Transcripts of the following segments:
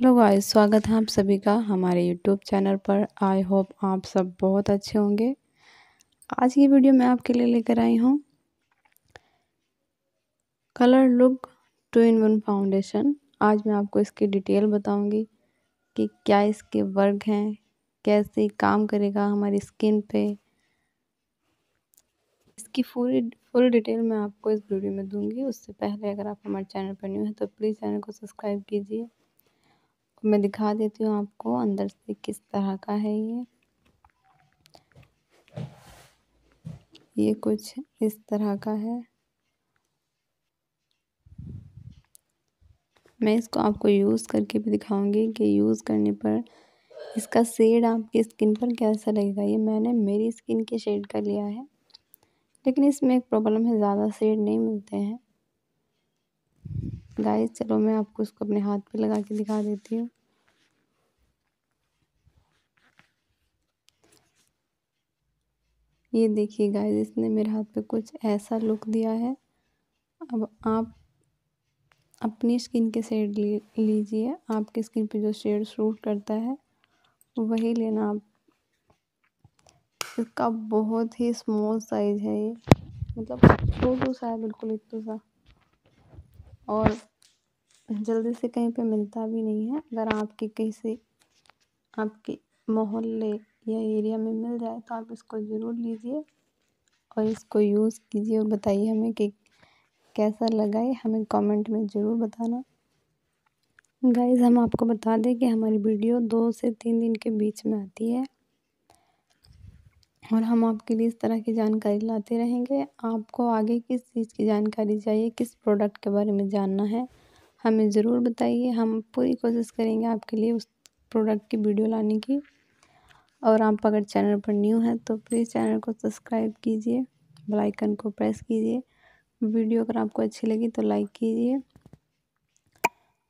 hello guys स्वागत है आप सभी का हमारे यूट्यूब चैनल पर आई होप आप सब बहुत अच्छे होंगे आज की वीडियो मैं आपके लिए लेकर आई हूँ colour look two in one foundation आज मैं आपको इसकी डिटेल बताऊंगी कि क्या इसके वर्क हैं कैसे काम करेगा हमारी स्किन पे इसकी पूरी फुल डिटेल मैं आपको इस वीडियो में दूंगी उससे पहले अगर आप हमारे चैनल पर न्यू हैं तो प्लीज़ चैनल को सब्सक्राइब कीजिए मैं दिखा देती हूँ आपको अंदर से किस तरह का है ये ये कुछ इस तरह का है मैं इसको आपको यूज़ करके भी दिखाऊंगी कि यूज़ करने पर इसका शेड आपकी स्किन पर कैसा लगेगा ये मैंने मेरी स्किन के शेड का लिया है लेकिन इसमें एक प्रॉब्लम है ज़्यादा शेड नहीं मिलते हैं गाइस चलो मैं आपको उसको अपने हाथ पे लगा के दिखा देती हूँ ये देखिए गाइस इसने मेरे हाथ पे कुछ ऐसा लुक दिया है अब आप अपनी स्किन के शेड लीजिए आपकी स्किन पे जो शेड शूट करता है वही लेना आप इसका बहुत ही स्मॉल साइज़ है ये मतलब छोटू सा है बिल्कुल इतना सा और जल्दी से कहीं पे मिलता भी नहीं है अगर आपके कहीं से आपके मोहल्ले या एरिया में मिल जाए तो आप इसको ज़रूर लीजिए और इसको यूज़ कीजिए और बताइए हमें कि कैसा लगा है हमें कमेंट में ज़रूर बताना गाइज़ हम आपको बता दें कि हमारी वीडियो दो से तीन दिन के बीच में आती है और हम आपके लिए इस तरह की जानकारी लाते रहेंगे आपको आगे किस चीज़ की जानकारी चाहिए किस प्रोडक्ट के बारे में जानना है हमें ज़रूर बताइए हम पूरी कोशिश करेंगे आपके लिए उस प्रोडक्ट की वीडियो लाने की और आप अगर चैनल पर न्यू हैं तो प्लीज़ चैनल को सब्सक्राइब कीजिए बेलाइकन को प्रेस कीजिए वीडियो अगर आपको अच्छी लगी तो लाइक कीजिए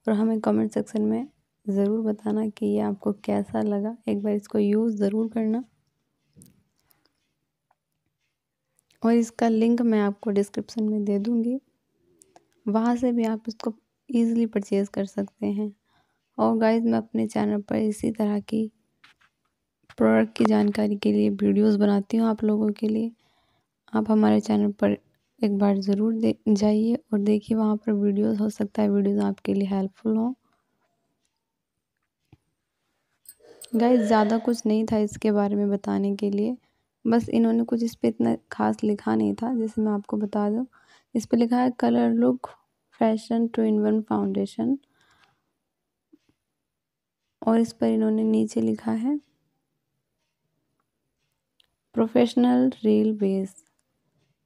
और हमें कमेंट सेक्शन में ज़रूर बताना कि ये आपको कैसा लगा एक बार इसको यूज़ ज़रूर करना और इसका लिंक मैं आपको डिस्क्रिप्शन में दे दूँगी वहाँ से भी आप इसको ईज़िली परचेज़ कर सकते हैं और गाइज़ मैं अपने चैनल पर इसी तरह की प्रोडक्ट की जानकारी के लिए वीडियोस बनाती हूँ आप लोगों के लिए आप हमारे चैनल पर एक बार ज़रूर दे जाइए और देखिए वहाँ पर वीडियोस हो सकता है वीडियोस आपके लिए हेल्पफुल हों गाइज ज़्यादा कुछ नहीं था इसके बारे में बताने के लिए बस इन्होंने कुछ इस पर इतना खास लिखा नहीं था जैसे मैं आपको बता दूँ इस पर लिखा है colour look fashion two in one foundation और इस पर इन्होंने नीचे लिखा है प्रोफेशनल रेल बेस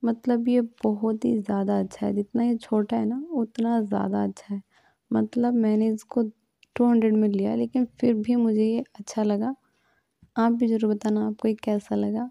मतलब ये बहुत ही ज़्यादा अच्छा है जितना ये छोटा है ना उतना ज़्यादा अच्छा है मतलब मैंने इसको टू हंड्रेड में लिया लेकिन फिर भी मुझे ये अच्छा लगा आप भी ज़रूर बताना आपको ये कैसा लगा